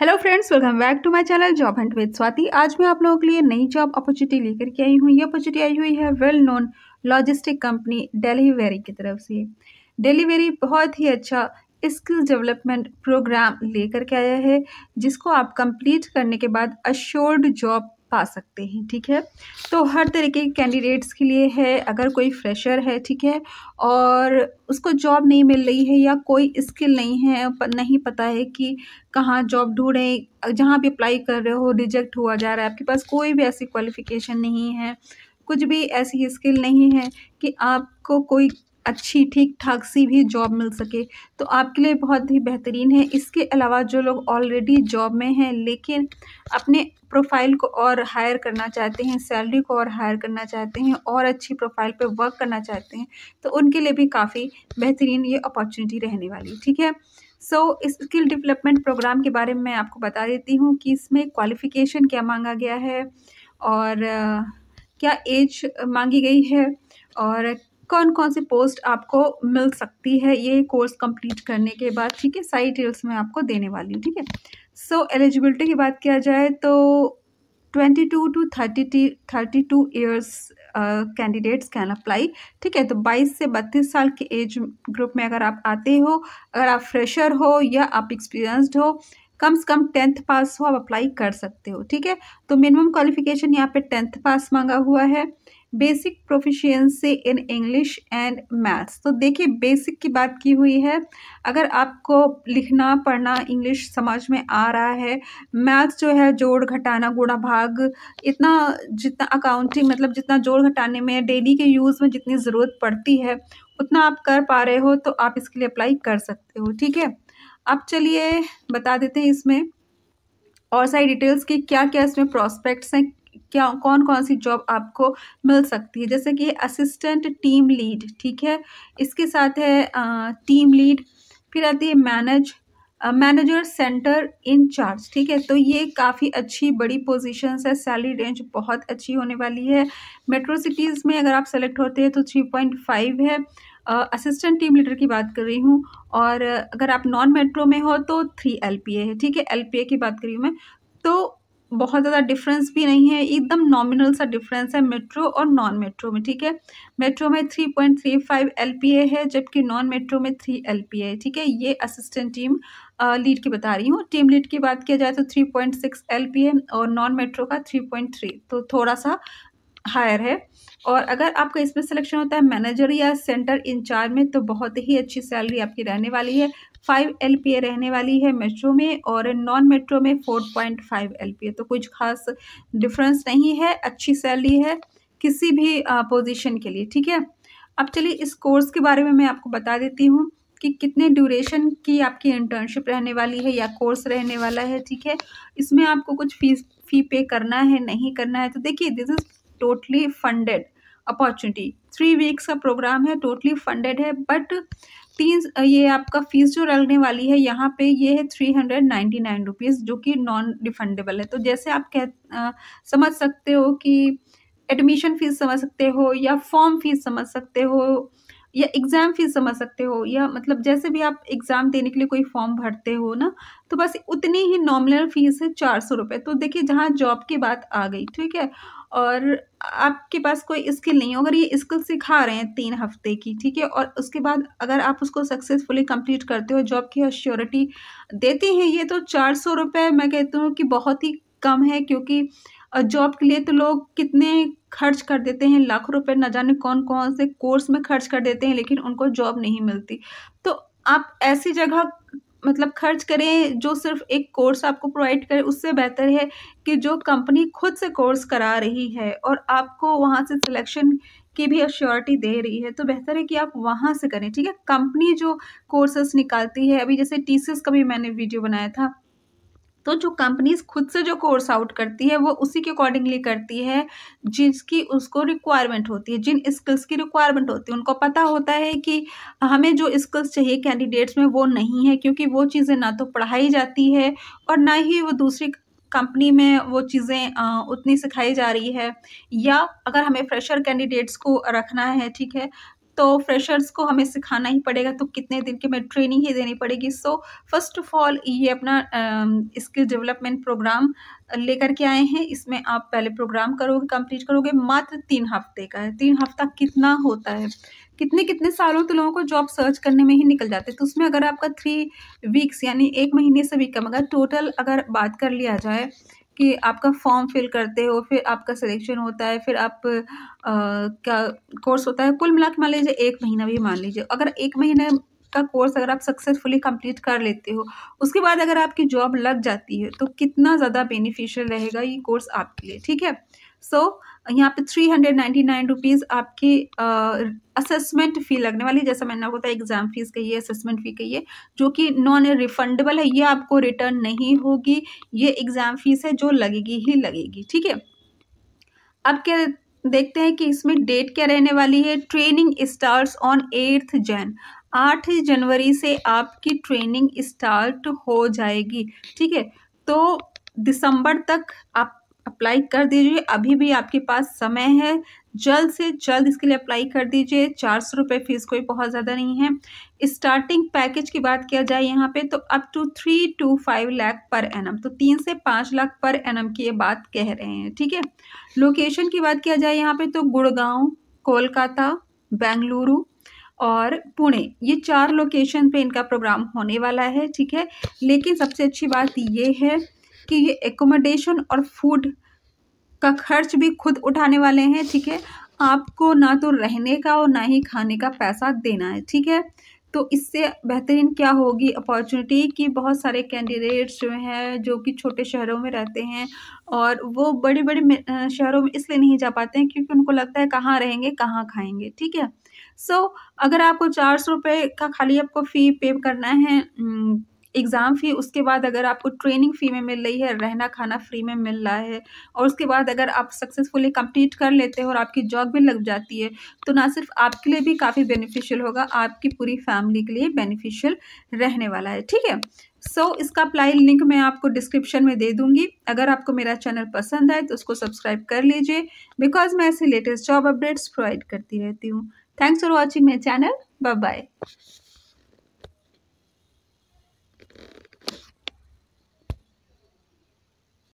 hello friends welcome back to my channel job hunt with Swati आज मैं आप लोगों के लिए नई जॉब अपॉर्चुनिटी लेकर के आई हूँ ये अपॉर्चुनिटी आई हुई है well known logistic company Delhivery की तरफ से डेलीवेरी बहुत ही अच्छा स्किल डेवलपमेंट प्रोग्राम लेकर के आया है जिसको आप कंप्लीट करने के बाद अश्योर्ड जॉब पा सकते हैं ठीक है तो हर तरीके के कैंडिडेट्स के लिए है अगर कोई फ्रेशर है ठीक है और उसको जॉब नहीं मिल रही है या कोई स्किल नहीं है पर नहीं पता है कि कहाँ जॉब ढूंढें जहाँ भी अप्लाई कर रहे हो रिजेक्ट हुआ जा रहा है आपके पास कोई भी ऐसी क्वालिफ़िकेशन नहीं है कुछ भी ऐसी स्किल नहीं है कि आपको कोई अच्छी ठीक ठाक सी भी जॉब मिल सके तो आपके लिए बहुत ही बेहतरीन है इसके अलावा जो लोग ऑलरेडी जॉब में हैं लेकिन अपने प्रोफाइल को और हायर करना चाहते हैं सैलरी को और हायर करना चाहते हैं और अच्छी प्रोफाइल पे वर्क करना चाहते हैं तो उनके लिए भी काफ़ी बेहतरीन ये अपॉर्चुनिटी रहने वाली ठीक है so so, skill development program के बारे में मैं आपको बता देती हूँ कि इसमें क्वालिफ़िकेशन क्या मांगा गया है और क्या एज मांगी गई है और कौन कौन सी पोस्ट आपको मिल सकती है ये कोर्स कंप्लीट करने के बाद ठीक है सारी डिटेल्स मैं आपको देने वाली हूँ ठीक है सो एलिजिबिलिटी की बात किया जाए तो ट्वेंटी टू टू थर्टी टी thirty two years candidates can apply ठीक है तो बाईस से बत्तीस साल के एज ग्रुप में अगर आप आते हो अगर आप फ्रेशर हो या आप एक्सपीरियंस्ड हो कम से कम टेंथ पास हो आप अप्लाई कर सकते हो ठीक है तो मिनिमम क्वालिफिकेशन यहाँ पे टेंथ पास मांगा हुआ है basic proficiency in English and maths तो देखिए बेसिक की बात की हुई है अगर आपको लिखना पढ़ना इंग्लिश समझ में आ रहा है मैथ्स जो है जोड़ घटाना गुणा भाग इतना जितना अकाउंटिंग मतलब जितना जोड़ घटाने में डेली के यूज़ में जितनी ज़रूरत पड़ती है उतना आप कर पा रहे हो तो आप इसके लिए अप्लाई कर सकते हो ठीक है अब चलिए बता देते हैं इसमें और सारी डिटेल्स की क्या क्या इसमें प्रॉस्पेक्ट्स हैं क्या कौन कौन सी जॉब आपको मिल सकती है जैसे कि असिस्टेंट टीम लीड ठीक है इसके साथ है टीम लीड फिर आती है manage manager centre in charge ठीक है तो ये काफ़ी अच्छी बड़ी पोजीशंस है सैलरी रेंज बहुत अच्छी होने वाली है मेट्रो सिटीज़ में अगर आप सेलेक्ट होते हैं तो थ्री पॉइंट फाइव है असिस्टेंट टीम लीडर की बात कर रही हूँ और अगर आप नॉन मेट्रो में हो तो थ्री एल है ठीक है एल की बात कर रही हूँ मैं तो बहुत ज़्यादा डिफरेंस भी नहीं है एकदम नॉमिनल सा डिफरेंस है मेट्रो और नॉन मेट्रो में ठीक है मेट्रो में three point three five L P A है जबकि नॉन मेट्रो में थ्री एल पी ए ठीक है ये असिस्टेंट टीम लीड की बता रही हूँ टीम लीड की बात किया जाए तो three point six L P A और नॉन मेट्रो का थ्री पॉइंट थ्री तो थोड़ा सा हायर है और अगर आपका इसमें सिलेक्शन होता है मैनेजर या सेंटर इंचार्ज में तो बहुत ही अच्छी सैलरी आपकी रहने वाली है फाइव एल रहने वाली है मेट्रो में और नॉन मेट्रो में फोर पॉइंट फाइव एल तो कुछ खास डिफरेंस नहीं है अच्छी सैलरी है किसी भी पोजीशन के लिए ठीक है अब चलिए इस कोर्स के बारे में मैं आपको बता देती हूँ कि कितने ड्यूरेशन की आपकी इंटर्नशिप रहने वाली है या कोर्स रहने वाला है ठीक है इसमें आपको कुछ फीस फ़ी पे करना है नहीं करना है तो देखिए this is totally funded opportunity three weeks का प्रोग्राम है टोटली फंडेड है बट तीन ये आपका फ़ीस जो लगने वाली है यहाँ पे ये है three hundred ninety nine rupees जो कि नॉन रिफंडेबल है तो जैसे आप कह समझ सकते हो कि एडमिशन फ़ीस समझ सकते हो या फॉर्म फ़ीस समझ सकते हो या एग्ज़ाम फीस समझ सकते हो या मतलब जैसे भी आप एग्ज़ाम देने के लिए कोई फॉर्म भरते हो ना तो बस उतनी ही नॉमिनल फ़ीस है चार सौ रुपये तो देखिए जहाँ जॉब की बात आ गई ठीक है और आपके पास कोई स्किल नहीं हो अगर ये स्किल सिखा रहे हैं तीन हफ्ते की ठीक है और उसके बाद अगर आप उसको सक्सेसफुली कंप्लीट करते हो जॉब की अश्योरिटी देते हैं ये तो चार सौ रुपये मैं कहती हूँ कि बहुत ही कम है क्योंकि और जॉब के लिए तो लोग कितने खर्च कर देते हैं लाखों रुपए न जाने कौन कौन से कोर्स में खर्च कर देते हैं लेकिन उनको जॉब नहीं मिलती तो आप ऐसी जगह मतलब खर्च करें जो सिर्फ एक कोर्स आपको प्रोवाइड करे उससे बेहतर है कि जो कंपनी खुद से कोर्स करा रही है और आपको वहाँ से सिलेक्शन की भी अश्योरिटी दे रही है तो बेहतर है कि आप वहाँ से करें ठीक है कंपनी जो कोर्सेस निकालती है अभी जैसे टी का भी मैंने वीडियो बनाया था तो जो कंपनीज खुद से जो कोर्स आउट करती है वो उसी के अकॉर्डिंगली करती है जिसकी उसको रिक्वायरमेंट होती है जिन स्किल्स की रिक्वायरमेंट होती है उनको पता होता है कि हमें जो स्किल्स चाहिए कैंडिडेट्स में वो नहीं है क्योंकि वो चीज़ें ना तो पढ़ाई जाती है और ना ही वो दूसरी कंपनी में वो चीज़ें उतनी सिखाई जा रही है या अगर हमें फ्रेशर कैंडिडेट्स को रखना है ठीक है तो फ्रेशर्स को हमें सिखाना ही पड़ेगा तो कितने दिन की हमें ट्रेनिंग ही देनी पड़ेगी सो फर्स्ट ऑफ ऑल ये अपना स्किल डेवलपमेंट प्रोग्राम लेकर के आए हैं इसमें आप पहले प्रोग्राम करोगे कंप्लीट करोगे मात्र तीन हफ्ते का है तीन हफ्ता कितना होता है कितने कितने सालों तो लोगों को जॉब सर्च करने में ही निकल जाते हैं तो उसमें अगर आपका थ्री वीक्स यानी एक महीने से भी कम अगर टोटल अगर बात कर लिया जाए कि आपका फॉर्म फिल करते हो फिर आपका सिलेक्शन होता है फिर आप आ, क्या कोर्स होता है कुल मिला के मान लीजिए एक महीना भी मान लीजिए अगर एक महीने का कोर्स अगर आप सक्सेसफुली कंप्लीट कर लेते हो उसके बाद अगर आपकी जॉब लग जाती है तो कितना ज़्यादा बेनिफिशियल रहेगा ये कोर्स आपके लिए ठीक है सो so, यहाँ पे three hundred ninety nine rupees आपकी असेसमेंट फ़ी लगने वाली जैसा मैंने आपको बताया एग्ज़ाम फ़ीस कही है असेसमेंट फ़ी कही है जो कि नॉन रिफंडेबल है ये आपको रिटर्न नहीं होगी ये एग्ज़ाम फ़ीस है जो लगेगी ही लगेगी ठीक है अब क्या देखते हैं कि इसमें डेट क्या रहने वाली है training start on eighth Jan आठ जनवरी से आपकी ट्रेनिंग स्टार्ट हो जाएगी ठीक है तो दिसंबर तक आप अप्लाई कर दीजिए अभी भी आपके पास समय है जल्द से जल्द इसके लिए अप्लाई कर दीजिए चार सौ रुपये फीस कोई बहुत ज़्यादा नहीं है स्टार्टिंग पैकेज की बात किया जाए यहाँ पे तो up to three to five lakh per annum तो तीन से पाँच लाख पर एनम की ये बात कह रहे हैं ठीक है लोकेशन की बात किया जाए यहाँ पे तो गुड़गांव कोलकाता बेंगलुरु और पुणे ये चार लोकेशन पे इनका प्रोग्राम होने वाला है ठीक है लेकिन सबसे अच्छी बात ये है कि ये एकोमोडेशन और फूड का खर्च भी खुद उठाने वाले हैं ठीक है आपको ना तो रहने का और ना ही खाने का पैसा देना है ठीक है तो इससे बेहतरीन क्या होगी अपॉर्चुनिटी कि बहुत सारे कैंडिडेट्स जो हैं जो कि छोटे शहरों में रहते हैं और वो बड़े बड़े शहरों में इसलिए नहीं जा पाते हैं क्योंकि उनको लगता है कहाँ रहेंगे कहाँ खाएंगे ठीक है सो so, अगर आपको चार सौ रुपये का खाली आपको फ़ी पे करना है एग्ज़ाम फ़ी उसके बाद अगर आपको ट्रेनिंग फ़ी में मिल रही है रहना खाना फ्री में मिल रहा है और उसके बाद अगर आप सक्सेसफुली कंप्लीट कर लेते हो और आपकी जॉब भी लग जाती है तो ना सिर्फ आपके लिए भी काफ़ी बेनिफिशियल होगा आपकी पूरी फैमिली के लिए बेनिफिशियल रहने वाला है ठीक है सो so, इसका अप्लाई लिंक मैं आपको डिस्क्रिप्शन में दे दूंगी अगर आपको मेरा चैनल पसंद आए तो उसको सब्सक्राइब कर लीजिए बिकॉज मैं ऐसे लेटेस्ट जॉब अपडेट्स प्रोवाइड करती रहती हूँ thanks for watching my channel bye bye